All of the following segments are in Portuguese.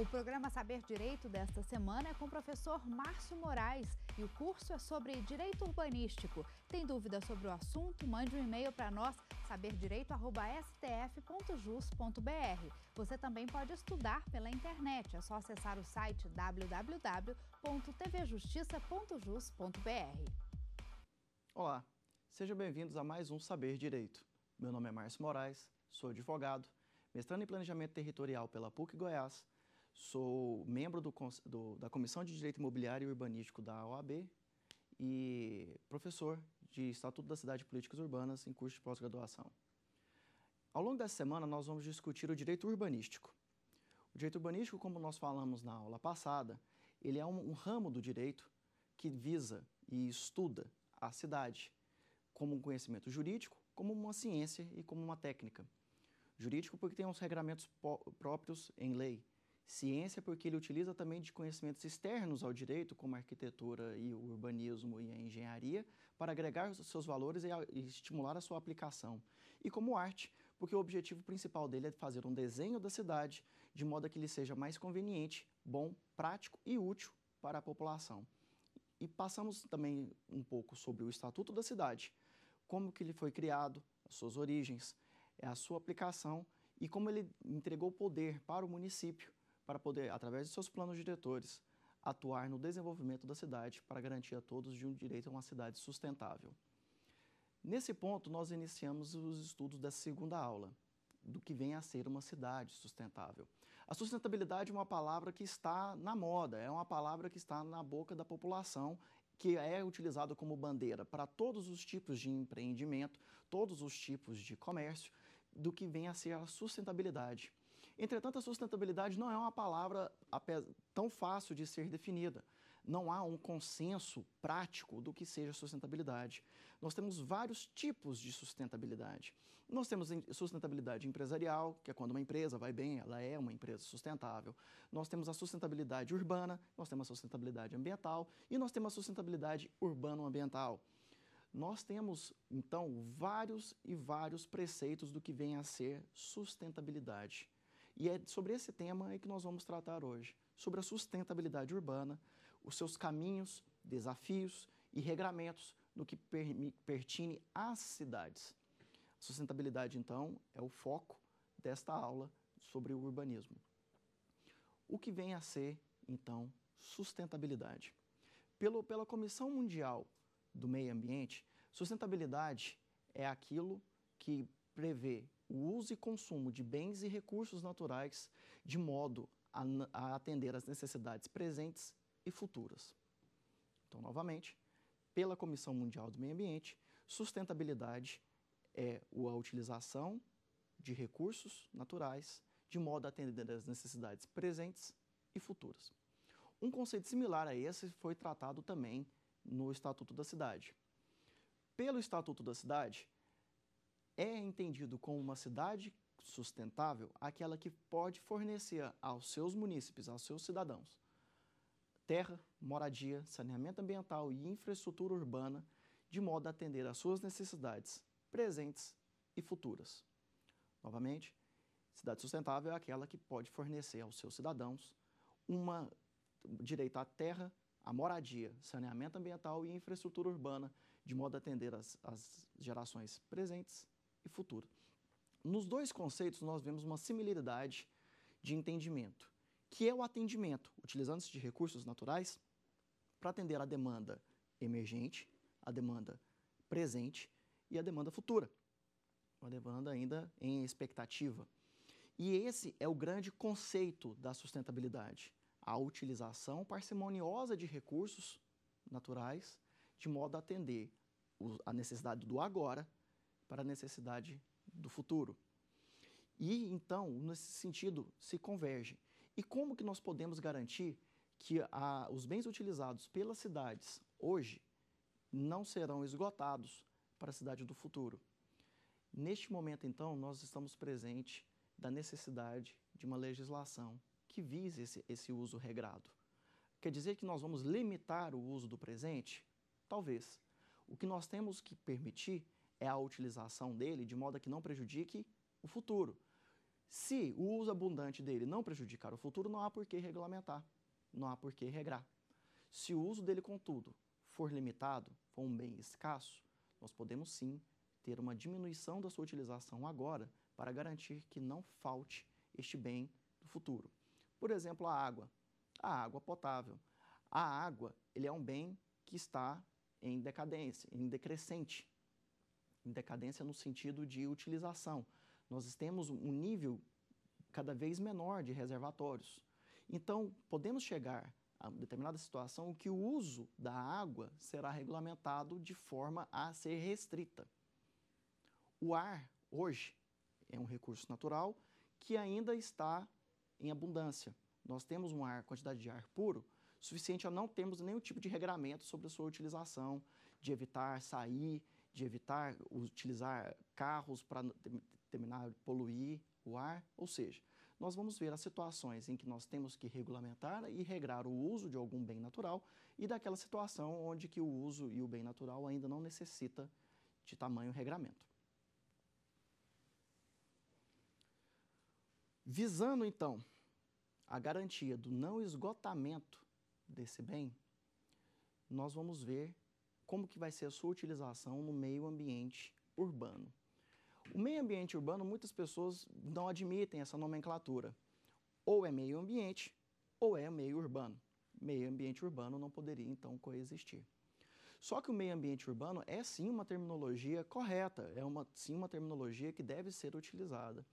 O programa Saber Direito desta semana é com o professor Márcio Moraes e o curso é sobre direito urbanístico. Tem dúvidas sobre o assunto? Mande um e-mail para nós, saberdireito.stf.jus.br. Você também pode estudar pela internet, é só acessar o site www.tvjustiça.jus.br. Olá, sejam bem-vindos a mais um Saber Direito. Meu nome é Márcio Moraes, sou advogado, mestrando em Planejamento Territorial pela PUC Goiás sou membro do, do, da Comissão de Direito Imobiliário e Urbanístico da OAB e professor de Estatuto da Cidade e Políticas Urbanas em curso de pós-graduação. Ao longo dessa semana, nós vamos discutir o direito urbanístico. O direito urbanístico, como nós falamos na aula passada, ele é um, um ramo do direito que visa e estuda a cidade como um conhecimento jurídico, como uma ciência e como uma técnica. Jurídico porque tem uns regramentos próprios em lei, ciência porque ele utiliza também de conhecimentos externos ao direito, como a arquitetura e o urbanismo e a engenharia, para agregar os seus valores e, estimular a sua aplicação. E como arte, porque o objetivo principal dele é fazer um desenho da cidade de modo que ele seja mais conveniente, bom, prático e útil para a população. E passamos também um pouco sobre o Estatuto da Cidade, como que ele foi criado, as suas origens, a sua aplicação e como ele entregou poder para o município para poder, através de seus planos diretores, atuar no desenvolvimento da cidade para garantir a todos de um direito a uma cidade sustentável. Nesse ponto, nós iniciamos os estudos da segunda aula, do que vem a ser uma cidade sustentável. A sustentabilidade é uma palavra que está na moda, é uma palavra que está na boca da população, que é utilizada como bandeira para todos os tipos de empreendimento, todos os tipos de comércio, do que vem a ser a sustentabilidade. Entretanto, a sustentabilidade não é uma palavra tão fácil de ser definida. Não há um consenso prático do que seja sustentabilidade. Nós temos vários tipos de sustentabilidade. Nós temos sustentabilidade empresarial, que é quando uma empresa vai bem, ela é uma empresa sustentável. Nós temos a sustentabilidade urbana, nós temos a sustentabilidade ambiental e nós temos a sustentabilidade urbano-ambiental nós temos, então, vários e vários preceitos do que vem a ser sustentabilidade. E é sobre esse tema que nós vamos tratar hoje, sobre a sustentabilidade urbana, os seus caminhos, desafios e regramentos no que pertine às cidades. sustentabilidade, então, é o foco desta aula sobre o urbanismo. O que vem a ser, então, sustentabilidade? Pelo, pela Comissão Mundial do Meio Ambiente, sustentabilidade é aquilo que prevê o uso e consumo de bens e recursos naturais de modo a, a atender às necessidades presentes e futuras. Então, novamente, pela Comissão Mundial do Meio Ambiente, sustentabilidade é a utilização de recursos naturais de modo a atender às necessidades presentes e futuras. Um conceito similar a esse foi tratado também no Estatuto da Cidade. Pelo Estatuto da Cidade, é entendido como uma cidade sustentável aquela que pode fornecer aos seus munícipes, aos seus cidadãos, terra, moradia, saneamento ambiental e infraestrutura urbana, de modo a atender às suas necessidades presentes e futuras. Novamente, cidade sustentável é aquela que pode fornecer aos seus cidadãos uma direito à terra, à moradia, saneamento ambiental e infraestrutura urbana, de modo a atender às, às gerações presentes e futuro. Nos dois conceitos, nós vemos uma similaridade de entendimento, que é o atendimento, utilizando-se de recursos naturais para atender a demanda emergente, a demanda presente e a demanda futura, uma demanda ainda em expectativa. E esse é o grande conceito da sustentabilidade, a utilização parcimoniosa de recursos naturais de modo a atender a necessidade do agora para a necessidade do futuro. E então, nesse sentido, se convergem. E como que nós podemos garantir que a, os bens utilizados pelas cidades hoje não serão esgotados para a cidade do futuro? Neste momento, então, nós estamos presentes da necessidade de uma legislação que vise esse, esse uso regrado. Quer dizer que nós vamos limitar o uso do presente? Talvez. O que nós temos que permitir é a utilização dele de modo a que não prejudique o futuro. Se o uso abundante dele não prejudicar o futuro, não há por que regulamentar, não há por que regrar. Se o uso dele, contudo, for limitado, for um bem escasso, nós podemos sim ter uma diminuição da sua utilização agora para garantir que não falte este bem do futuro. Por exemplo, a água, a água potável. A água ele é um bem que está em decadência, em decrescente decadência no sentido de utilização. Nós temos um nível cada vez menor de reservatórios. Então, podemos chegar a determinada situação que o uso da água será regulamentado de forma a ser restrita. O ar, hoje, é um recurso natural que ainda está em abundância. Nós temos um ar, quantidade de ar puro, suficiente a não termos nenhum tipo de regramento sobre a sua utilização, de evitar sair, de evitar utilizar carros para terminar poluir o ar, ou seja, nós vamos ver as situações em que nós temos que regulamentar e regrar o uso de algum bem natural e daquela situação onde que o uso e o bem natural ainda não necessita de tamanho regramento. Visando, então, a garantia do não esgotamento desse bem, nós vamos ver como que vai ser a sua utilização no meio ambiente urbano. O meio ambiente urbano, muitas pessoas não admitem essa nomenclatura. Ou é meio ambiente, ou é meio urbano. Meio ambiente urbano não poderia, então, coexistir. Só que o meio ambiente urbano é sim uma terminologia correta, é uma, sim uma terminologia que deve ser utilizada.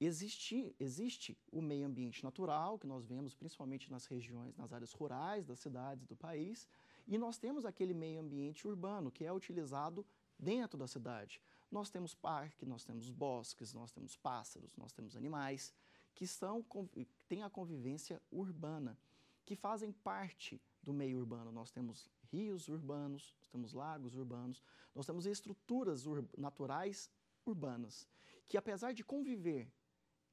Existe, existe o meio ambiente natural, que nós vemos principalmente nas regiões, nas áreas rurais das cidades do país, e nós temos aquele meio ambiente urbano que é utilizado dentro da cidade. Nós temos parque, nós temos bosques, nós temos pássaros, nós temos animais que são, têm a convivência urbana, que fazem parte do meio urbano. Nós temos rios urbanos, nós temos lagos urbanos, nós temos estruturas naturais urbanas, que apesar de conviver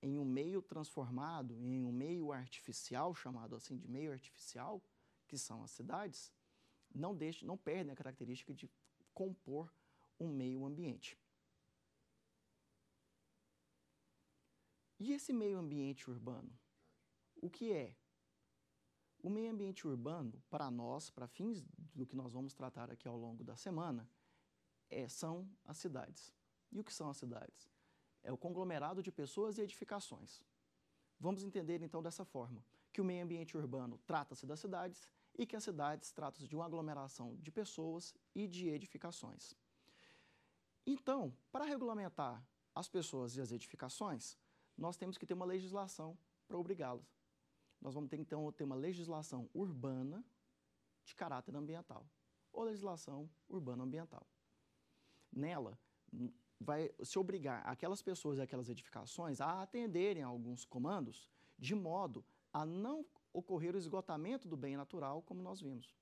em um meio transformado, em um meio artificial, chamado assim de meio artificial, que são as cidades, não, deixe, não perdem a característica de compor um meio ambiente. E esse meio ambiente urbano? O que é? O meio ambiente urbano, para nós, para fins do que nós vamos tratar aqui ao longo da semana, é, são as cidades. E o que são as cidades? É o conglomerado de pessoas e edificações. Vamos entender então dessa forma, que o meio ambiente urbano trata-se das cidades e que as cidades tratam de uma aglomeração de pessoas e de edificações. Então, para regulamentar as pessoas e as edificações, nós temos que ter uma legislação para obrigá-las. Nós vamos ter, então, ter uma legislação urbana de caráter ambiental, ou legislação urbana ambiental. Nela, hum, vai se obrigar aquelas pessoas e aquelas edificações a atenderem a alguns comandos de modo a não ocorrer o esgotamento do bem natural, como nós vimos.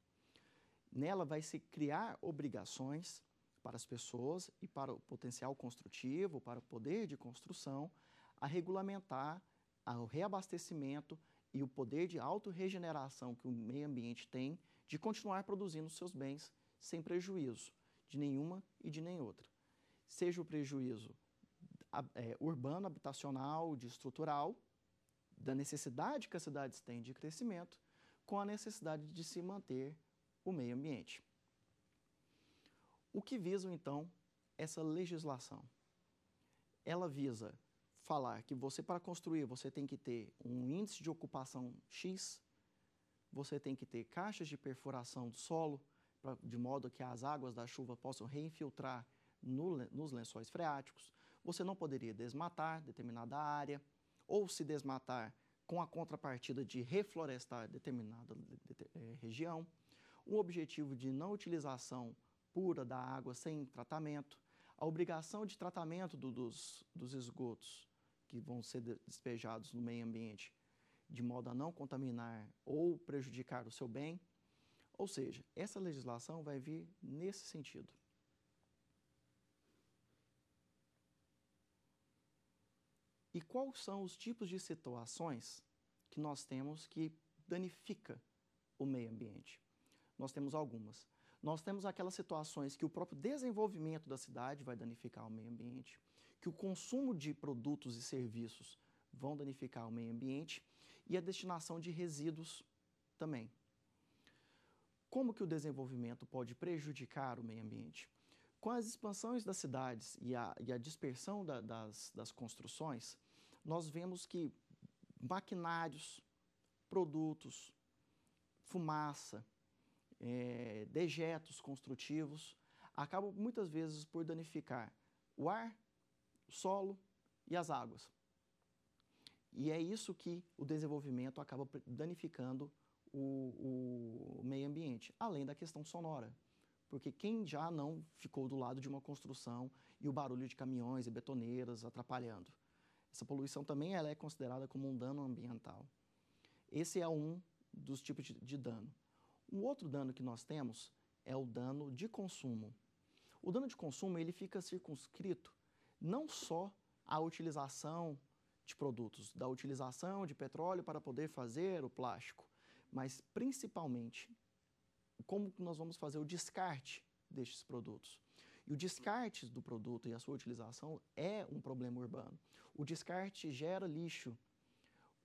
Nela vai se criar obrigações para as pessoas e para o potencial construtivo, para o poder de construção, a regulamentar o reabastecimento e o poder de autorregeneração que o meio ambiente tem de continuar produzindo seus bens sem prejuízo de nenhuma e de nem outra. Seja o prejuízo é, urbano, habitacional, de estrutural, da necessidade que as cidades têm de crescimento com a necessidade de se manter o meio ambiente. O que visam então essa legislação? Ela visa falar que você para construir você tem que ter um índice de ocupação X, você tem que ter caixas de perfuração do solo pra, de modo que as águas da chuva possam reinfiltrar no, nos lençóis freáticos. Você não poderia desmatar determinada área, ou se desmatar com a contrapartida de reflorestar determinada eh, região, o objetivo de não utilização pura da água sem tratamento, a obrigação de tratamento do, dos, dos esgotos que vão ser despejados no meio ambiente, de modo a não contaminar ou prejudicar o seu bem. Ou seja, essa legislação vai vir nesse sentido. E quais são os tipos de situações que nós temos que danifica o meio ambiente? Nós temos algumas. Nós temos aquelas situações que o próprio desenvolvimento da cidade vai danificar o meio ambiente, que o consumo de produtos e serviços vão danificar o meio ambiente e a destinação de resíduos também. Como que o desenvolvimento pode prejudicar o meio ambiente? Com as expansões das cidades e a, e a dispersão da, das, das construções, nós vemos que maquinários, produtos, fumaça, é, dejetos construtivos acabam muitas vezes por danificar o ar, o solo e as águas. E é isso que o desenvolvimento acaba danificando o, o meio ambiente, além da questão sonora. Porque quem já não ficou do lado de uma construção e o barulho de caminhões e betoneiras atrapalhando? Essa poluição também ela é considerada como um dano ambiental. Esse é um dos tipos de, de dano. Um outro dano que nós temos é o dano de consumo. O dano de consumo ele fica circunscrito não só à utilização de produtos, da utilização de petróleo para poder fazer o plástico, mas principalmente como nós vamos fazer o descarte destes produtos. E o descarte do produto e a sua utilização é um problema urbano. O descarte gera lixo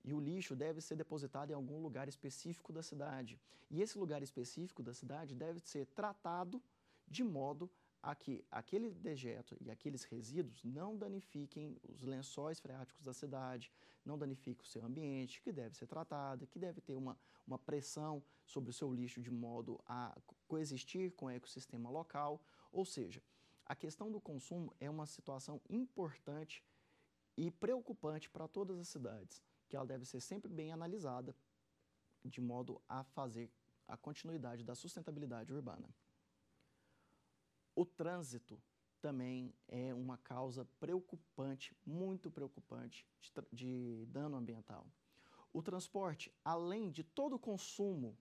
e o lixo deve ser depositado em algum lugar específico da cidade. E esse lugar específico da cidade deve ser tratado de modo a que aquele dejeto e aqueles resíduos não danifiquem os lençóis freáticos da cidade, não danifiquem o seu ambiente, que deve ser tratado, que deve ter uma, uma pressão sobre o seu lixo de modo a coexistir com o ecossistema local, ou seja, a questão do consumo é uma situação importante e preocupante para todas as cidades, que ela deve ser sempre bem analisada de modo a fazer a continuidade da sustentabilidade urbana. O trânsito também é uma causa preocupante, muito preocupante, de, de dano ambiental. O transporte, além de todo o consumo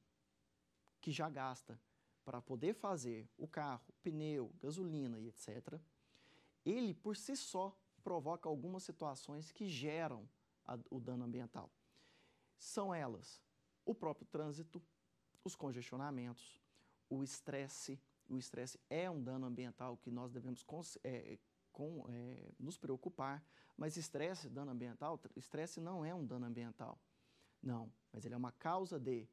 que já gasta, para poder fazer o carro, pneu, gasolina e etc., ele por si só provoca algumas situações que geram a, o dano ambiental. São elas o próprio trânsito, os congestionamentos, o estresse. O estresse é um dano ambiental que nós devemos é, com, é, nos preocupar, mas estresse, dano ambiental, estresse não é um dano ambiental. Não, mas ele é uma causa de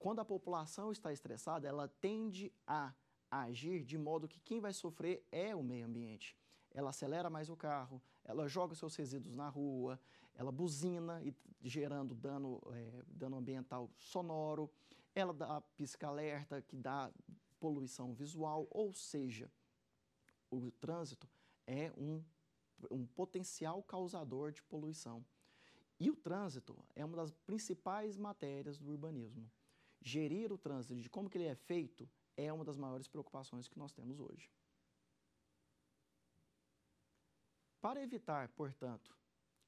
quando a população está estressada, ela tende a agir de modo que quem vai sofrer é o meio ambiente. Ela acelera mais o carro, ela joga seus resíduos na rua, ela buzina, e, gerando dano, é, dano ambiental sonoro, ela dá pisca-alerta, que dá poluição visual, ou seja, o trânsito é um, um potencial causador de poluição. E o trânsito é uma das principais matérias do urbanismo gerir o trânsito, de como que ele é feito, é uma das maiores preocupações que nós temos hoje. Para evitar, portanto,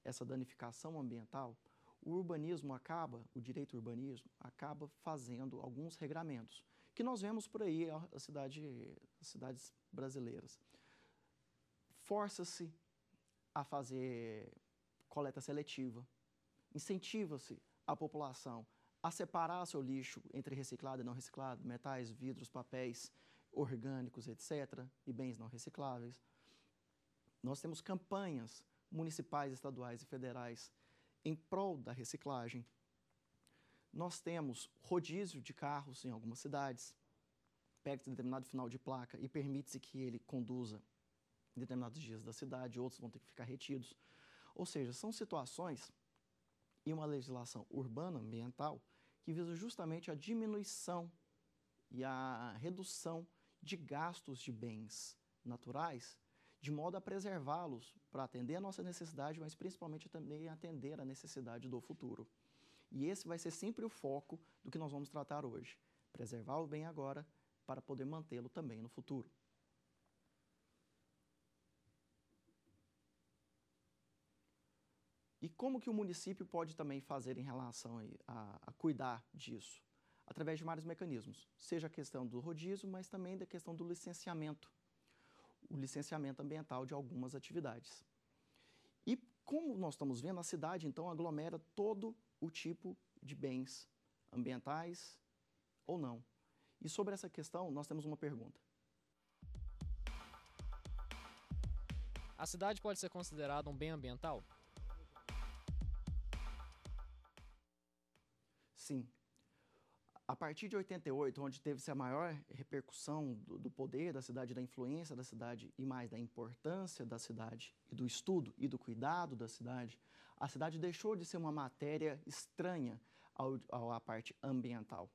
essa danificação ambiental, o urbanismo acaba, o direito urbanismo acaba fazendo alguns regramentos que nós vemos por aí as cidade, cidades brasileiras. Força-se a fazer coleta seletiva, incentiva-se a população a separar seu lixo entre reciclado e não reciclado, metais, vidros, papéis orgânicos, etc., e bens não recicláveis. Nós temos campanhas municipais, estaduais e federais em prol da reciclagem. Nós temos rodízio de carros em algumas cidades. Pega determinado final de placa e permite-se que ele conduza em determinados dias da cidade, outros vão ter que ficar retidos. Ou seja, são situações e uma legislação urbana, ambiental, que visa justamente a diminuição e a redução de gastos de bens naturais, de modo a preservá-los para atender a nossa necessidade, mas principalmente também atender a necessidade do futuro. E esse vai ser sempre o foco do que nós vamos tratar hoje: preservar o bem agora para poder mantê-lo também no futuro. como que o município pode também fazer em relação a, a cuidar disso? Através de vários mecanismos, seja a questão do rodízio, mas também da questão do licenciamento, o licenciamento ambiental de algumas atividades. E como nós estamos vendo, a cidade então aglomera todo o tipo de bens ambientais ou não. E sobre essa questão, nós temos uma pergunta. A cidade pode ser considerada um bem ambiental? Sim. A partir de 88, onde teve-se a maior repercussão do, do poder da cidade, da influência da cidade e mais da importância da cidade e do estudo e do cuidado da cidade, a cidade deixou de ser uma matéria estranha ao, à parte ambiental.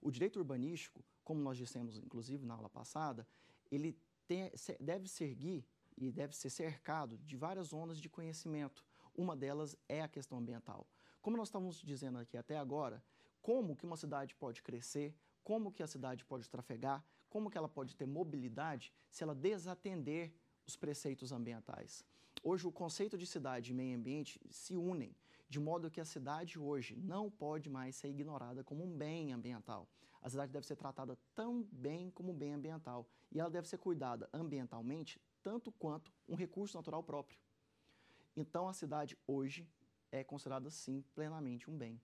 O direito urbanístico, como nós dissemos inclusive na aula passada, ele tem, deve se e deve ser cercado de várias zonas de conhecimento. Uma delas é a questão ambiental. Como nós estamos dizendo aqui até agora, como que uma cidade pode crescer, como que a cidade pode trafegar, como que ela pode ter mobilidade se ela desatender os preceitos ambientais. Hoje, o conceito de cidade e meio ambiente se unem, de modo que a cidade hoje não pode mais ser ignorada como um bem ambiental. A cidade deve ser tratada tão bem como um bem ambiental e ela deve ser cuidada ambientalmente tanto quanto um recurso natural próprio. Então, a cidade hoje é considerada sim plenamente um bem.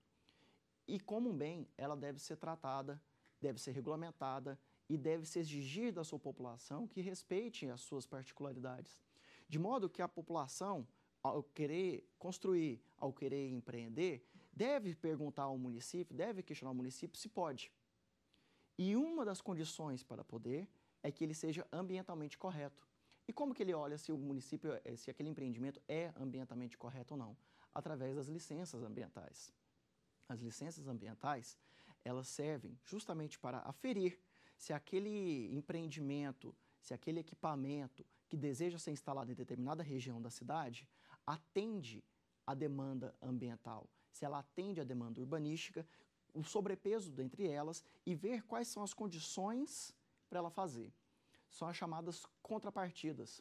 E como um bem, ela deve ser tratada, deve ser regulamentada e deve-se exigir da sua população que respeite as suas particularidades. De modo que a população, ao querer construir, ao querer empreender, deve perguntar ao município, deve questionar o município se pode. E uma das condições para poder é que ele seja ambientalmente correto. E como que ele olha se o município, eh, se aquele empreendimento é ambientalmente correto ou não? através das licenças ambientais. As licenças ambientais, elas servem justamente para aferir se aquele empreendimento, se aquele equipamento que deseja ser instalado em determinada região da cidade atende à demanda ambiental, se ela atende à demanda urbanística, o sobrepeso dentre elas e ver quais são as condições para ela fazer. São as chamadas contrapartidas.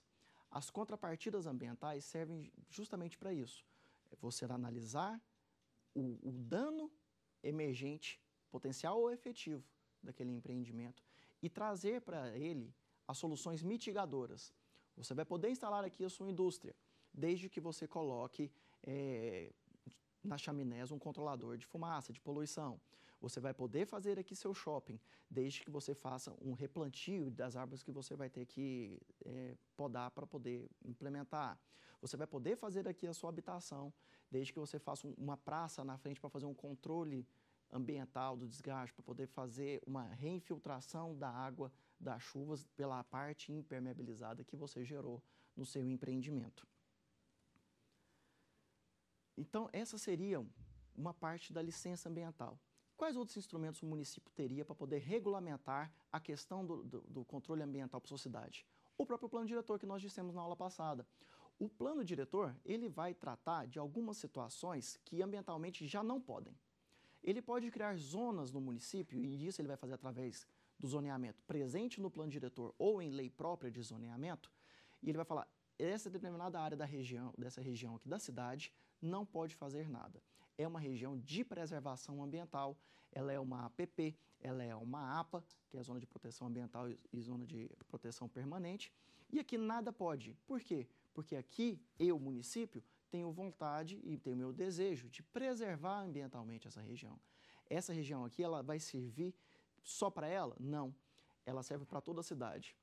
As contrapartidas ambientais servem justamente para isso, é você analisar o, o dano emergente, potencial ou efetivo daquele empreendimento e trazer para ele as soluções mitigadoras. Você vai poder instalar aqui a sua indústria, desde que você coloque é, eh, nas chaminés um controlador de fumaça, de poluição. Você vai poder fazer aqui seu shopping, desde que você faça um replantio das árvores que você vai ter que é, podar para poder implementar. Você vai poder fazer aqui a sua habitação, desde que você faça uma praça na frente para fazer um controle ambiental do desgaste, para poder fazer uma reinfiltração da água das chuvas pela parte impermeabilizada que você gerou no seu empreendimento. Então, essa seria uma parte da licença ambiental quais outros instrumentos o município teria para poder regulamentar a questão do, do, do controle ambiental para a sociedade? O próprio plano diretor que nós dissemos na aula passada. O plano diretor, ele vai tratar de algumas situações que ambientalmente já não podem. Ele pode criar zonas no município, e isso ele vai fazer através do zoneamento presente no plano diretor ou em lei própria de zoneamento, e ele vai falar, essa determinada área da região, dessa região aqui da cidade, não pode fazer nada é uma região de preservação ambiental, ela é uma APP, ela é uma APA, que é a Zona de Proteção Ambiental e Zona de Proteção Permanente, e aqui nada pode. Por quê? Porque aqui, eu, município, tenho vontade e tenho meu desejo de preservar ambientalmente essa região. Essa região aqui, ela vai servir só para ela? Não. Ela serve para toda a cidade.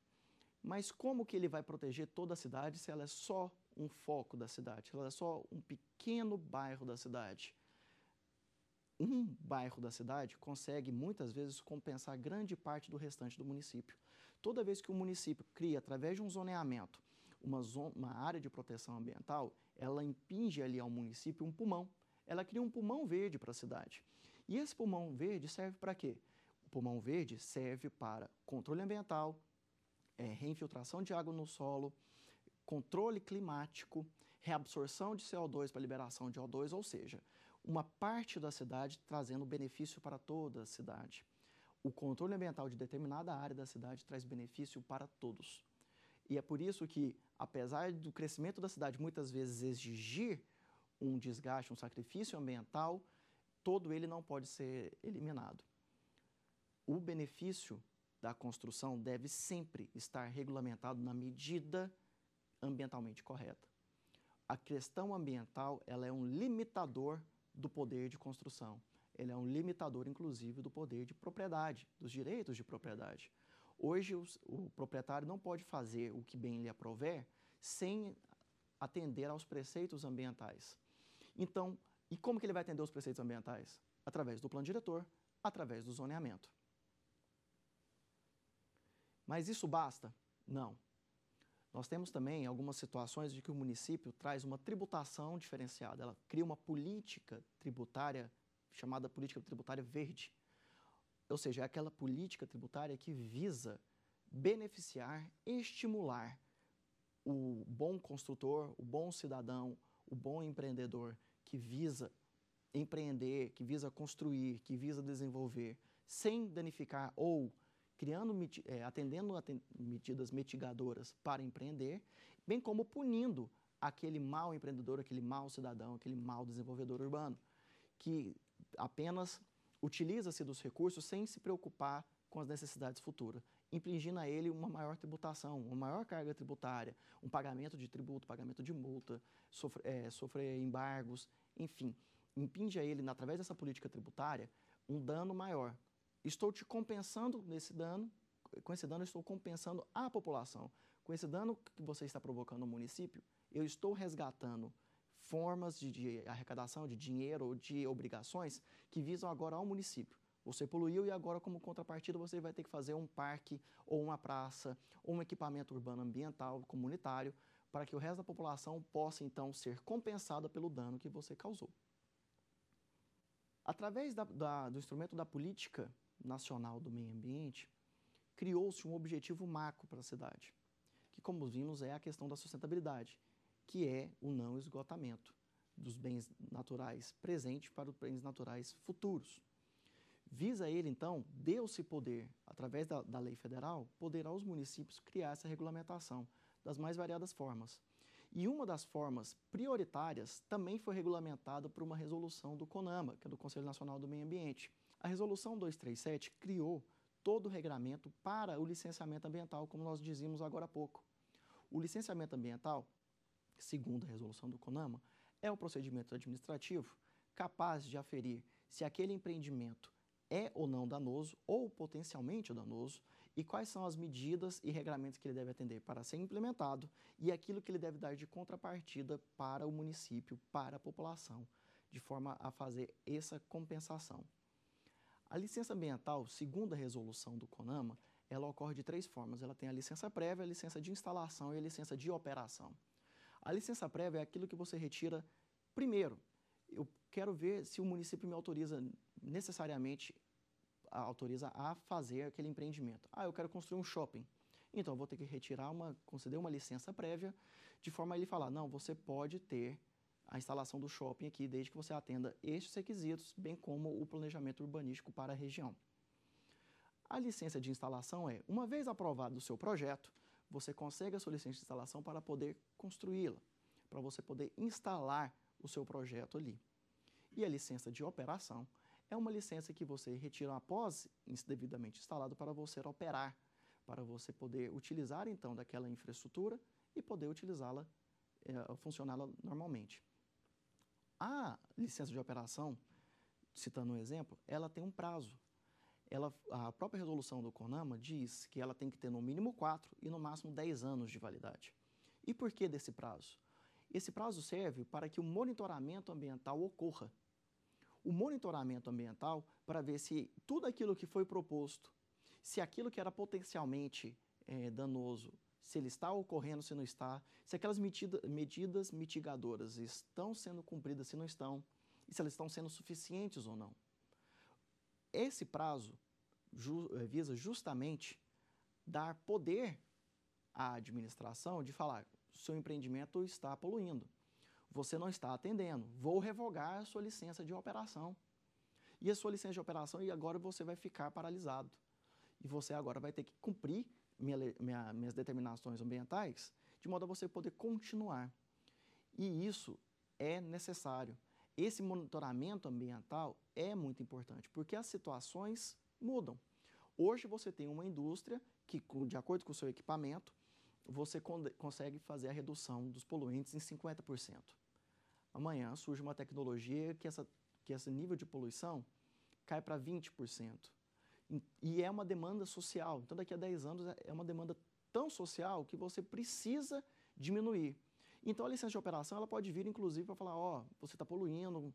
Mas como que ele vai proteger toda a cidade se ela é só um foco da cidade, ela é só um pequeno bairro da cidade? um bairro da cidade consegue muitas vezes compensar grande parte do restante do município. Toda vez que o município cria, através de um zoneamento, uma, uma área de proteção ambiental, ela impinge ali ao município um pulmão. Ela cria um pulmão verde para a cidade. E esse pulmão verde serve para quê? O pulmão verde serve para controle ambiental, é, reinfiltração de água no solo, controle climático, reabsorção de CO2 para liberação de O2, ou seja, uma parte da cidade trazendo benefício para toda a cidade. O controle ambiental de determinada área da cidade traz benefício para todos. E é por isso que, apesar do crescimento da cidade muitas vezes exigir um desgaste, um sacrifício ambiental, todo ele não pode ser eliminado. O benefício da construção deve sempre estar regulamentado na medida ambientalmente correta. A questão ambiental ela é um limitador do poder de construção. Ele é um limitador, inclusive, do poder de propriedade, dos direitos de propriedade. Hoje, o, o proprietário não pode fazer o que bem lhe aprover sem atender aos preceitos ambientais. Então, e como que ele vai atender aos preceitos ambientais? Através do plano diretor, através do zoneamento. Mas isso basta? Não. Nós temos também algumas situações de que o município traz uma tributação diferenciada, ela cria uma política tributária chamada política tributária verde. Ou seja, é aquela política tributária que visa beneficiar, estimular o bom construtor, o bom cidadão, o bom empreendedor que visa empreender, que visa construir, que visa desenvolver, sem danificar ou criando, é, atendendo medidas mitigadoras para empreender, bem como punindo aquele mau empreendedor, aquele mau cidadão, aquele mau desenvolvedor urbano, que apenas utiliza-se dos recursos sem se preocupar com as necessidades futuras, impingindo a ele uma maior tributação, uma maior carga tributária, um pagamento de tributo, pagamento de multa, sofre, é, sofrer embargos, enfim, impinge a ele, através dessa política tributária, um dano maior, estou te compensando nesse dano, com esse dano estou compensando a população. Com esse dano que você está provocando no município, eu estou resgatando formas de, de arrecadação de dinheiro ou de obrigações que visam agora ao município. Você poluiu e agora, como contrapartida, você vai ter que fazer um parque ou uma praça ou um equipamento urbano ambiental comunitário para que o resto da população possa então ser compensada pelo dano que você causou. Através da, da, do instrumento da política, Nacional do Meio Ambiente, criou-se um objetivo macro para a cidade, que, como vimos, é a questão da sustentabilidade, que é o não esgotamento dos bens naturais presentes para os bens naturais futuros. Visa ele, então, deu-se poder, através da, da, lei federal, poder aos municípios criar essa regulamentação das mais variadas formas. E uma das formas prioritárias também foi regulamentada por uma resolução do CONAMA, que é do Conselho Nacional do Meio Ambiente, a Resolução 237 criou todo o regramento para o licenciamento ambiental, como nós dizíamos agora há pouco. O licenciamento ambiental, segundo a resolução do CONAMA, é um procedimento administrativo capaz de aferir se aquele empreendimento é ou não danoso ou potencialmente danoso e quais são as medidas e regramentos que ele deve atender para ser implementado e aquilo que ele deve dar de contrapartida para o município, para a população, de forma a fazer essa compensação. A licença ambiental, segundo a resolução do CONAMA, ela ocorre de três formas. Ela tem a licença prévia, a licença de instalação e a licença de operação. A licença prévia é aquilo que você retira primeiro. Eu quero ver se o município me autoriza necessariamente autoriza a fazer aquele empreendimento. Ah, eu quero construir um shopping. Então, eu vou ter que retirar uma, conceder uma licença prévia, de forma a ele falar, não, você pode ter a instalação do shopping aqui, desde que você atenda estes requisitos, bem como o planejamento urbanístico para a região. A licença de instalação é, uma vez aprovado o seu projeto, você consegue a sua licença de instalação para poder construí-la, para você poder instalar o seu projeto ali. E a licença de operação é uma licença que você retira após devidamente instalado para você operar, para você poder utilizar então daquela infraestrutura e poder utilizá-la, eh, funcioná-la normalmente. A licença de operação, citando um exemplo, ela tem um prazo. Ela, a própria resolução do CONAMA diz que ela tem que ter no mínimo 4 e no máximo 10 anos de validade. E por que desse prazo? Esse prazo serve para que o monitoramento ambiental ocorra. O monitoramento ambiental para ver se tudo aquilo que foi proposto, se aquilo que era potencialmente é, danoso se ele está ocorrendo, se não está, se aquelas medidas mitigadoras estão sendo cumpridas, se não estão, e se elas estão sendo suficientes ou não. Esse prazo ju, eh, visa justamente dar poder à administração de falar: seu empreendimento está poluindo, você não está atendendo, vou revogar a sua licença de operação. E a sua licença de operação, e agora você vai ficar paralisado. E você agora vai ter que cumprir minha, minha, minhas determinações ambientais, de modo a você poder continuar. E isso é necessário. Esse monitoramento ambiental é muito importante, porque as situações mudam. Hoje você tem uma indústria que, de acordo com o seu equipamento, você consegue fazer a redução dos poluentes em 50%. Amanhã surge uma tecnologia que, essa, que esse nível de poluição cai para 20%. E é uma demanda social. Então, daqui a 10 anos, é, é uma demanda tão social que você precisa diminuir. Então, a licença de operação ela pode vir, inclusive, para falar: ó, oh, você está poluindo,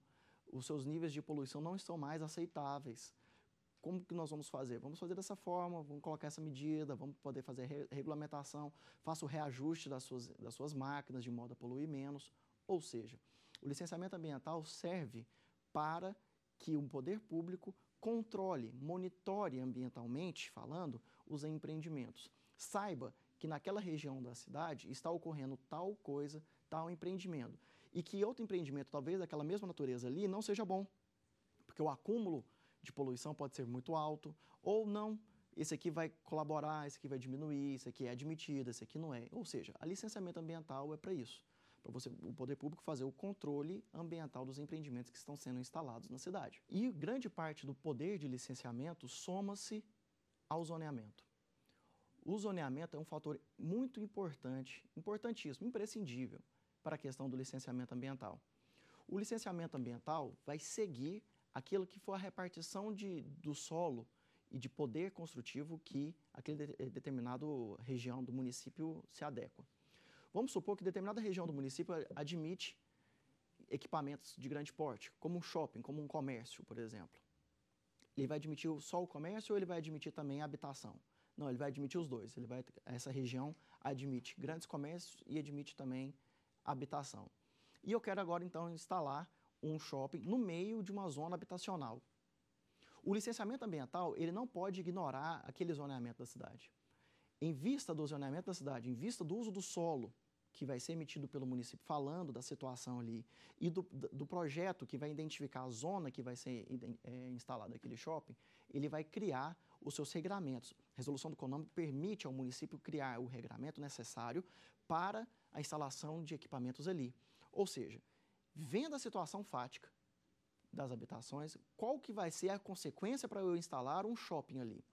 os seus níveis de poluição não estão mais aceitáveis. Como que nós vamos fazer? Vamos fazer dessa forma, vamos colocar essa medida, vamos poder fazer re regulamentação, faça o reajuste das suas, das suas máquinas de modo a poluir menos. Ou seja, o licenciamento ambiental serve para que o um poder público controle, monitore ambientalmente falando os empreendimentos. Saiba que naquela região da cidade está ocorrendo tal coisa, tal empreendimento. E que outro empreendimento, talvez daquela mesma natureza ali, não seja bom. Porque o acúmulo de poluição pode ser muito alto, ou não, esse aqui vai colaborar, esse aqui vai diminuir, esse aqui é admitido, esse aqui não é. Ou seja, a licenciamento ambiental é para isso para você o poder público fazer o controle ambiental dos empreendimentos que estão sendo instalados na cidade. E grande parte do poder de licenciamento soma-se ao zoneamento. O zoneamento é um fator muito importante, importantíssimo, imprescindível para a questão do licenciamento ambiental. O licenciamento ambiental vai seguir aquilo que for a repartição de, do solo e de poder construtivo que aquele de, eh, determinado região do município se adequa. Vamos supor que determinada região do município admite equipamentos de grande porte, como um shopping, como um comércio, por exemplo. Ele vai admitir só o comércio ou ele vai admitir também a habitação? Não, ele vai admitir os dois. Ele vai, essa região admite grandes comércios e admite também habitação. E eu quero agora, então, instalar um shopping no meio de uma zona habitacional. O licenciamento ambiental, ele não pode ignorar aquele zoneamento da cidade. Em vista do zoneamento da cidade, em vista do uso do solo, que vai ser emitido pelo município falando da situação ali e do, do projeto que vai identificar a zona que vai ser é, instalado aquele shopping, ele vai criar os seus regramentos. A resolução do conam permite ao município criar o regramento necessário para a instalação de equipamentos ali. Ou seja, vendo a situação fática das habitações, qual que vai ser a consequência para eu instalar um shopping ali?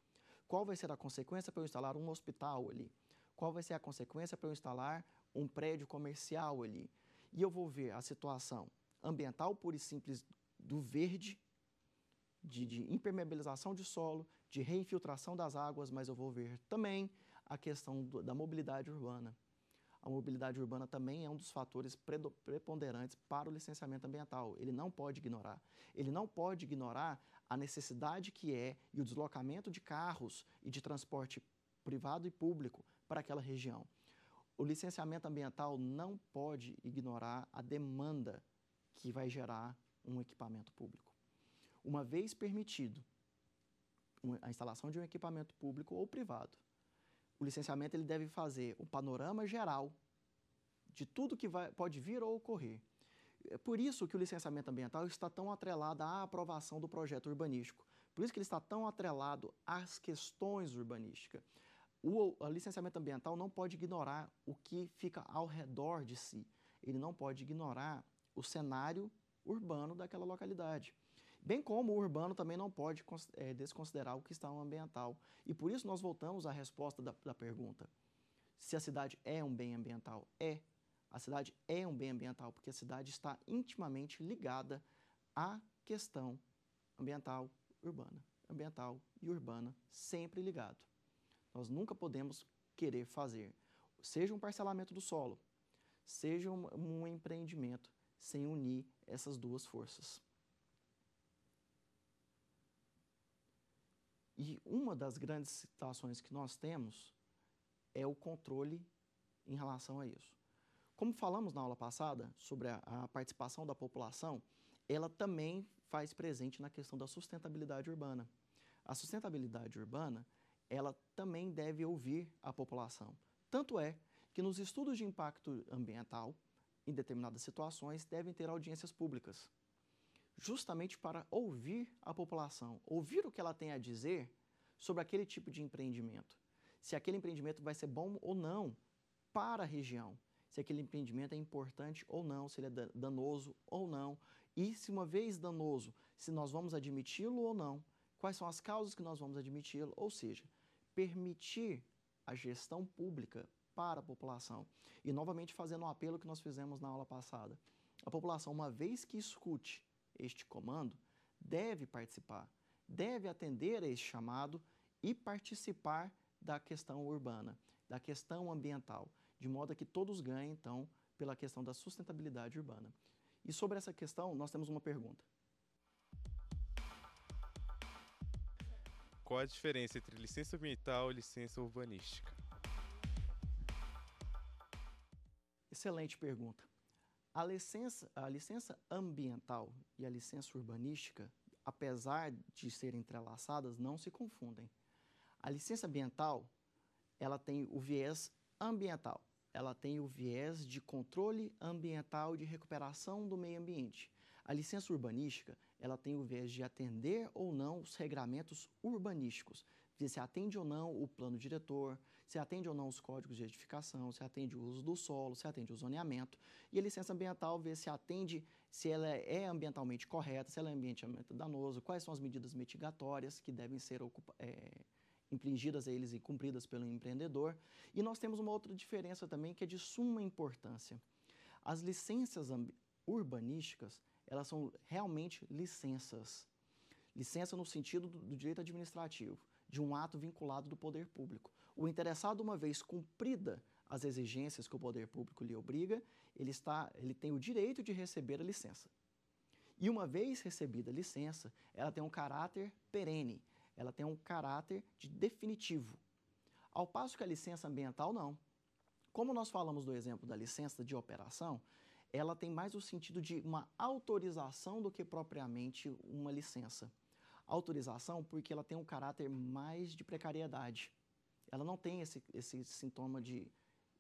Qual vai ser a consequência para eu instalar um hospital ali? Qual vai ser a consequência para eu instalar um prédio comercial ali, e eu vou ver a situação ambiental pura e simples do verde, de, de impermeabilização de solo, de reinfiltração das águas, mas eu vou ver também a questão do, da mobilidade urbana. A mobilidade urbana também é um dos fatores preponderantes para o licenciamento ambiental. Ele não pode ignorar. Ele não pode ignorar a necessidade que é e o deslocamento de carros e de transporte privado e público para aquela região o licenciamento ambiental não pode ignorar a demanda que vai gerar um equipamento público. Uma vez permitido a instalação de um equipamento público ou privado, o licenciamento ele deve fazer um panorama geral de tudo que vai, pode vir ou ocorrer. É por isso que o licenciamento ambiental está tão atrelado à aprovação do projeto urbanístico. Por isso que ele está tão atrelado às questões urbanísticas. O licenciamento ambiental não pode ignorar o que fica ao redor de si. Ele não pode ignorar o cenário urbano daquela localidade. Bem como o urbano também não pode é, desconsiderar o que está no ambiental. E por isso nós voltamos à resposta da, da pergunta. Se a cidade é um bem ambiental? É. A cidade é um bem ambiental, porque a cidade está intimamente ligada à questão ambiental, urbana. Ambiental e urbana, sempre ligado. Nós nunca podemos querer fazer, seja um parcelamento do solo, seja um, um empreendimento, sem unir essas duas forças. E uma das grandes situações que nós temos é o controle em relação a isso. Como falamos na aula passada sobre a, a, participação da população, ela também faz presente na questão da sustentabilidade urbana. A sustentabilidade urbana ela também deve ouvir a população. Tanto é que nos estudos de impacto ambiental, em determinadas situações, devem ter audiências públicas, justamente para ouvir a população, ouvir o que ela tem a dizer sobre aquele tipo de empreendimento. Se aquele empreendimento vai ser bom ou não para a região, se aquele empreendimento é importante ou não, se ele é danoso ou não, e se uma vez danoso, se nós vamos admiti-lo ou não, quais são as causas que nós vamos admiti-lo, ou seja, permitir a gestão pública para a população. E novamente fazendo um apelo que nós fizemos na aula passada. A população, uma vez que escute este comando, deve participar, deve atender a esse chamado e participar da questão urbana, da questão ambiental, de modo que todos ganhem, então, pela questão da sustentabilidade urbana. E sobre essa questão, nós temos uma pergunta. qual a diferença entre licença ambiental e licença urbanística? Excelente pergunta. A licença, a licença ambiental e a licença urbanística, apesar de serem entrelaçadas, não se confundem. A licença ambiental, ela tem o viés ambiental, ela tem o viés de controle ambiental de recuperação do meio ambiente. A licença urbanística, ela tem o viés de atender ou não os regramentos urbanísticos, dizer se atende ou não o plano diretor, se atende ou não os códigos de edificação, se atende o uso do solo, se atende o zoneamento. E a licença ambiental vê se atende, se ela é ambientalmente correta, se ela é ambientalmente danoso, quais são as medidas mitigatórias que devem ser é, a eles e cumpridas pelo empreendedor. E nós temos uma outra diferença também que é de suma importância. As licenças urbanísticas, elas são realmente licenças. Licença no sentido do direito administrativo, de um ato vinculado do poder público. O interessado, uma vez cumprida as exigências que o poder público lhe obriga, ele, está, ele tem o direito de receber a licença. E uma vez recebida a licença, ela tem um caráter perene, ela tem um caráter de definitivo. Ao passo que a licença ambiental, não. Como nós falamos do exemplo da licença de operação, ela tem mais o sentido de uma autorização do que propriamente uma licença. Autorização porque ela tem um caráter mais de precariedade. Ela não tem esse, esse sintoma de,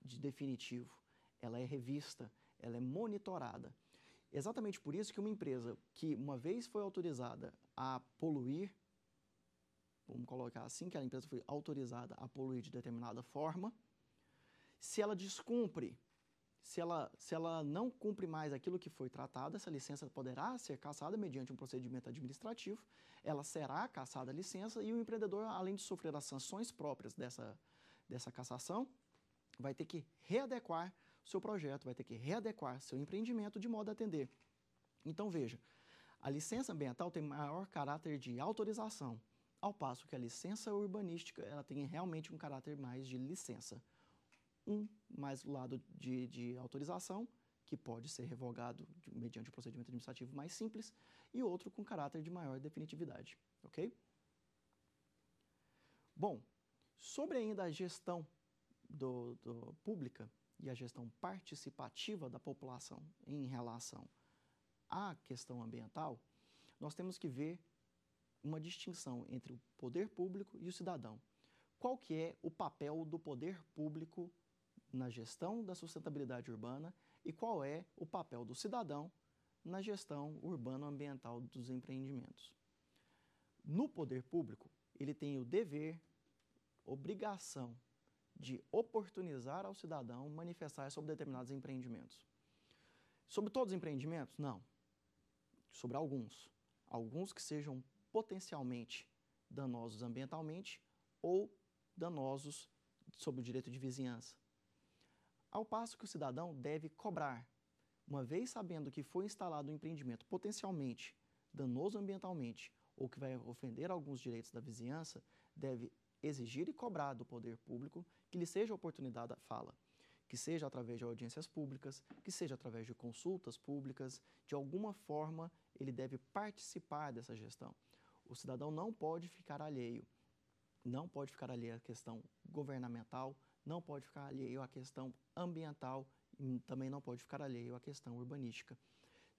de definitivo. Ela é revista, ela é monitorada. Exatamente por isso que uma empresa que uma vez foi autorizada a poluir, vamos colocar assim, que a empresa foi autorizada a poluir de determinada forma, se ela descumpre se ela, se ela não cumpre mais aquilo que foi tratado, essa licença poderá ser cassada mediante um procedimento administrativo, ela será cassada a licença e o empreendedor, além de sofrer as sanções próprias dessa, dessa cassação, vai ter que readequar seu projeto, vai ter que readequar seu empreendimento de modo a atender. Então veja, a licença ambiental tem maior caráter de autorização, ao passo que a licença urbanística ela tem realmente um caráter mais de licença um mais o lado de, de autorização, que pode ser revogado de, mediante um procedimento administrativo mais simples, e outro com caráter de maior definitividade, ok? Bom, sobre ainda a gestão do, do, pública e a gestão participativa da população em relação à questão ambiental, nós temos que ver uma distinção entre o poder público e o cidadão. Qual que é o papel do poder público na gestão da sustentabilidade urbana e qual é o papel do cidadão na gestão urbano-ambiental dos empreendimentos. No poder público, ele tem o dever, obrigação de oportunizar ao cidadão manifestar sobre determinados empreendimentos. Sobre todos os empreendimentos? Não. Sobre alguns. Alguns que sejam potencialmente danosos ambientalmente ou danosos sob o direito de vizinhança. Ao passo que o cidadão deve cobrar, uma vez sabendo que foi instalado um empreendimento potencialmente danoso ambientalmente ou que vai ofender alguns direitos da vizinhança, deve exigir e cobrar do poder público que lhe seja oportunidade a fala, que seja através de audiências públicas, que seja através de consultas públicas, de alguma forma ele deve participar dessa gestão. O cidadão não pode ficar alheio, não pode ficar alheio à questão governamental, não pode ficar alheio à questão ambiental e também não pode ficar alheio à questão urbanística.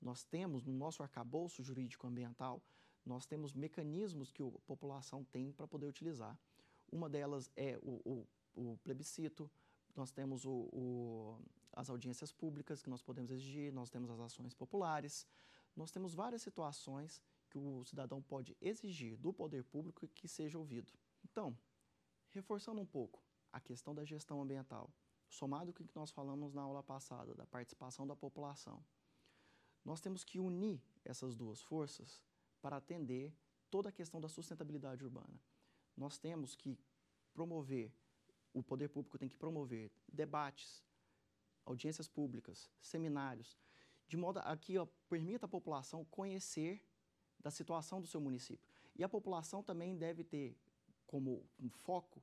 Nós temos no nosso arcabouço jurídico ambiental, nós temos mecanismos que a população tem para poder utilizar. Uma delas é o, o, o plebiscito, nós temos o, as audiências públicas que nós podemos exigir, nós temos as ações populares, nós temos várias situações que o cidadão pode exigir do poder público que seja ouvido. Então, reforçando um pouco, a questão da gestão ambiental, somado com o que nós falamos na aula passada, da participação da população, nós temos que unir essas duas forças para atender toda a questão da sustentabilidade urbana. Nós temos que promover, o poder público tem que promover debates, audiências públicas, seminários, de modo a que ó, permita a população conhecer da situação do seu município. E a população também deve ter como um foco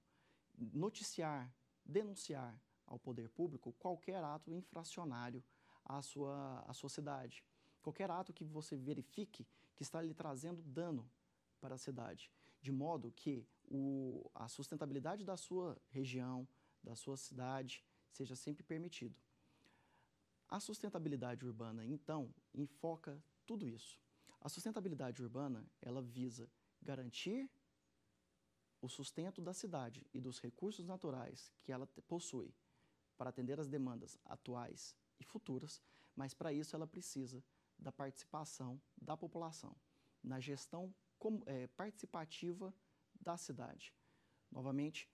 noticiar, denunciar ao poder público qualquer ato infracionário à sua, à sua cidade. Qualquer ato que você verifique que está lhe trazendo dano para a cidade, de modo que o, a sustentabilidade da sua região, da sua cidade, seja sempre permitido. A sustentabilidade urbana, então, enfoca tudo isso. A sustentabilidade urbana, ela visa garantir o sustento da cidade e dos recursos naturais que ela possui para atender as demandas atuais e futuras, mas para isso ela precisa da participação da população na gestão é, participativa da cidade. Novamente,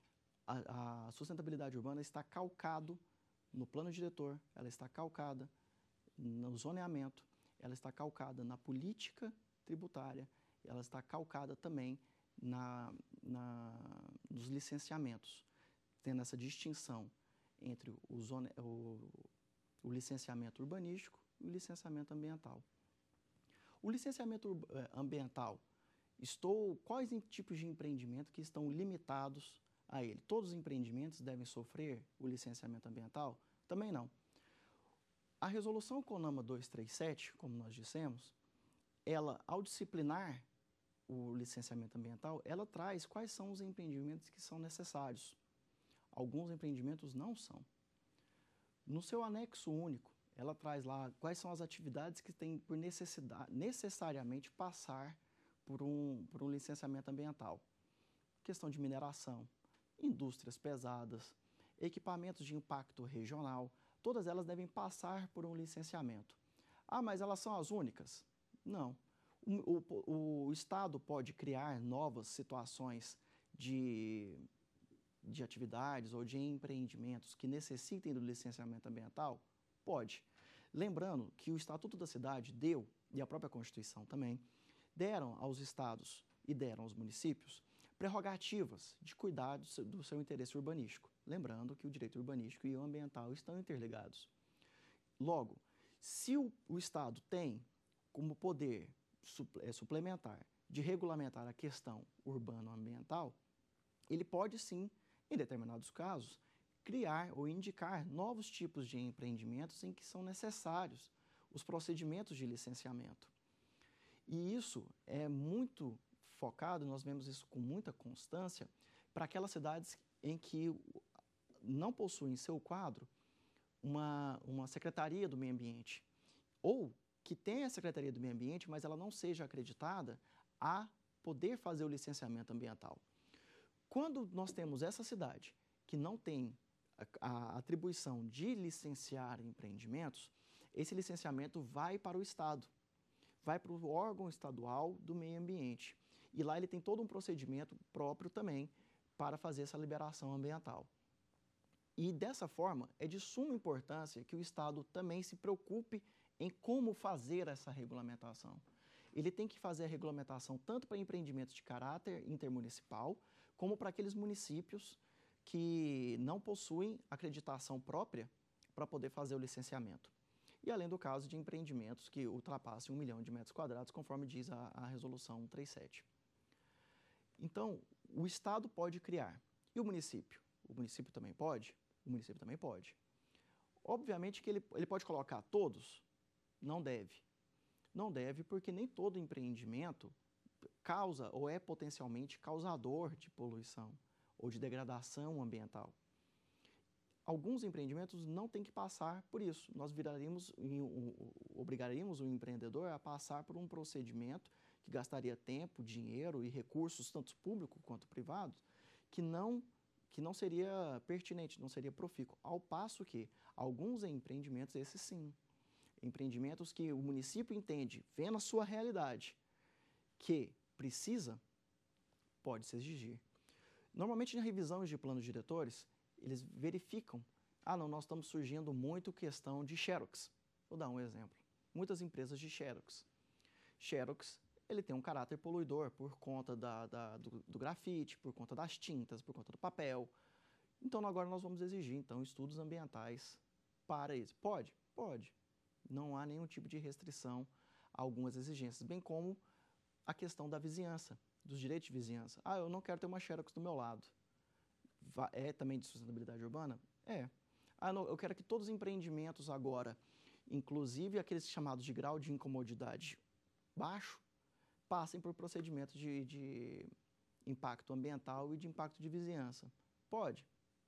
a, a sustentabilidade urbana está calcado no plano diretor, ela está calcada no zoneamento, ela está calcada na política tributária, ela está calcada também na, na, nos licenciamentos, tendo essa distinção entre o, zone, o, o licenciamento urbanístico e o licenciamento ambiental. O licenciamento eh, ambiental, estou quais tipos de empreendimento que estão limitados a ele? Todos os empreendimentos devem sofrer o licenciamento ambiental? Também não. A resolução CONAMA 237, como nós dissemos, ela, ao disciplinar o licenciamento ambiental, ela traz quais são os empreendimentos que são necessários. Alguns empreendimentos não são. No seu anexo único, ela traz lá quais são as atividades que têm por necessidade, necessariamente passar por um, por um licenciamento ambiental. Questão de mineração, indústrias pesadas, equipamentos de impacto regional, todas elas devem passar por um licenciamento. Ah, mas elas são as únicas? Não. O, o, Estado pode criar novas situações de, de atividades ou de empreendimentos que necessitem do licenciamento ambiental? Pode. Lembrando que o Estatuto da Cidade deu, e a própria Constituição também, deram aos estados e deram aos municípios prerrogativas de cuidar do seu, do seu, interesse urbanístico. Lembrando que o direito urbanístico e o ambiental estão interligados. Logo, se o, o Estado tem como poder é, suplementar de regulamentar a questão urbano-ambiental, ele pode sim, em determinados casos, criar ou indicar novos tipos de empreendimentos em que são necessários os procedimentos de licenciamento. E isso é muito focado, nós vemos isso com muita constância, para aquelas cidades em que não possuem em seu quadro uma, uma Secretaria do Meio Ambiente ou que tenha a Secretaria do Meio Ambiente, mas ela não seja acreditada a poder fazer o licenciamento ambiental. Quando nós temos essa cidade que não tem a, a atribuição de licenciar empreendimentos, esse licenciamento vai para o Estado, vai para o órgão estadual do meio ambiente. E lá ele tem todo um procedimento próprio também para fazer essa liberação ambiental. E dessa forma, é de suma importância que o Estado também se preocupe em como fazer essa regulamentação. Ele tem que fazer a regulamentação tanto para empreendimentos de caráter intermunicipal, como para aqueles municípios que não possuem acreditação própria para poder fazer o licenciamento. E além do caso de empreendimentos que ultrapassem um milhão de metros quadrados, conforme diz a, a resolução 137. Então, o Estado pode criar. E o município? O município também pode? O município também pode. Obviamente que ele, ele pode colocar todos, não deve. Não deve, porque nem todo empreendimento causa ou é potencialmente causador de poluição ou de degradação ambiental. Alguns empreendimentos não têm que passar por isso. Nós viraríamos, obrigaríamos o empreendedor a passar por um procedimento que gastaria tempo, dinheiro e recursos, tanto público quanto privados, que não, que não seria pertinente, não seria profícuo. Ao passo que alguns empreendimentos, esses sim, empreendimentos que o município entende, vendo a sua realidade, que precisa, pode se exigir. Normalmente, na revisões de planos diretores, eles verificam, ah, não, nós estamos surgindo muito questão de Xerox. Vou dar um exemplo. Muitas empresas de Xerox. Xerox, ele tem um caráter poluidor por conta da, da, do, do grafite, por conta das tintas, por conta do papel. Então, agora nós vamos exigir, então, estudos ambientais para isso. Pode? Pode não há nenhum tipo de restrição a algumas exigências, bem como a questão da vizinhança, dos direitos de vizinhança. Ah, eu não quero ter uma Xerox do meu lado. É também de sustentabilidade urbana? É. Ah, não, eu quero que todos os empreendimentos agora, inclusive aqueles chamados de grau de incomodidade baixo, passem por procedimento de, de impacto ambiental e de impacto de vizinhança. Pode?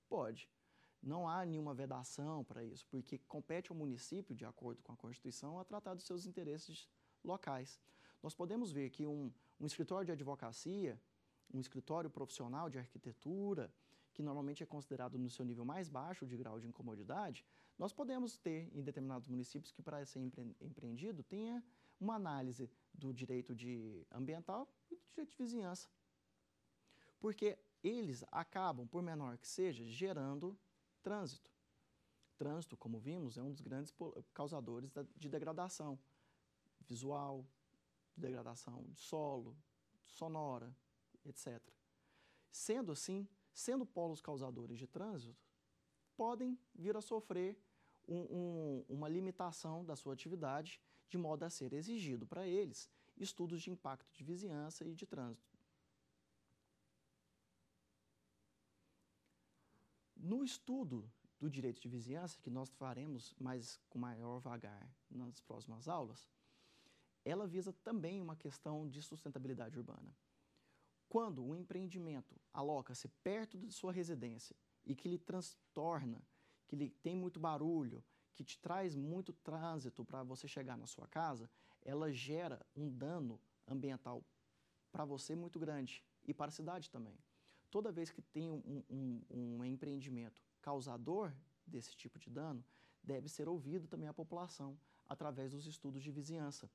Pode. Não há nenhuma vedação para isso, porque compete ao município, de acordo com a Constituição, a tratar dos seus interesses locais. Nós podemos ver que um, um escritório de advocacia, um escritório profissional de arquitetura, que normalmente é considerado no seu nível mais baixo de grau de incomodidade, nós podemos ter em determinados municípios que, para ser empreendido, tenha uma análise do direito de ambiental e do direito de vizinhança. Porque eles acabam, por menor que seja, gerando Trânsito. Trânsito, como vimos, é um dos grandes causadores de degradação visual, de degradação de solo, sonora, etc. Sendo assim, sendo polos causadores de trânsito, podem vir a sofrer um, um, uma limitação da sua atividade, de modo a ser exigido para eles estudos de impacto de vizinhança e de trânsito. No estudo do direito de vizinhança, que nós faremos mais com maior vagar nas próximas aulas, ela visa também uma questão de sustentabilidade urbana. Quando um empreendimento aloca-se perto de sua residência e que lhe transtorna, que lhe tem muito barulho, que te traz muito trânsito para você chegar na sua casa, ela gera um dano ambiental para você muito grande e para a cidade também toda vez que tem um, um, um empreendimento causador desse tipo de dano, deve ser ouvido também a população através dos estudos de vizinhança.